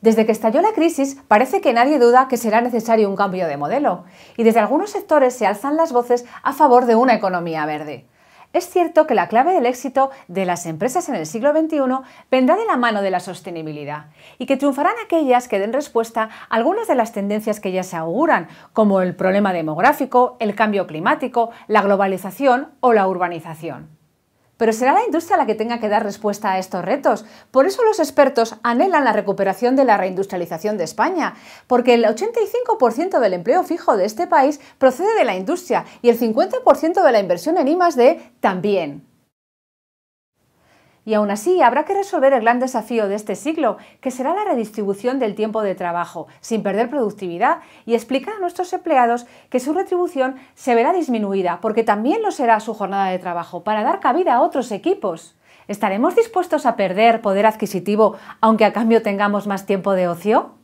Desde que estalló la crisis, parece que nadie duda que será necesario un cambio de modelo, y desde algunos sectores se alzan las voces a favor de una economía verde. Es cierto que la clave del éxito de las empresas en el siglo XXI vendrá de la mano de la sostenibilidad y que triunfarán aquellas que den respuesta a algunas de las tendencias que ya se auguran, como el problema demográfico, el cambio climático, la globalización o la urbanización pero será la industria la que tenga que dar respuesta a estos retos. Por eso los expertos anhelan la recuperación de la reindustrialización de España, porque el 85% del empleo fijo de este país procede de la industria y el 50% de la inversión en I+D también. Y aún así, habrá que resolver el gran desafío de este siglo, que será la redistribución del tiempo de trabajo, sin perder productividad, y explicar a nuestros empleados que su retribución se verá disminuida, porque también lo será su jornada de trabajo, para dar cabida a otros equipos. ¿Estaremos dispuestos a perder poder adquisitivo, aunque a cambio tengamos más tiempo de ocio?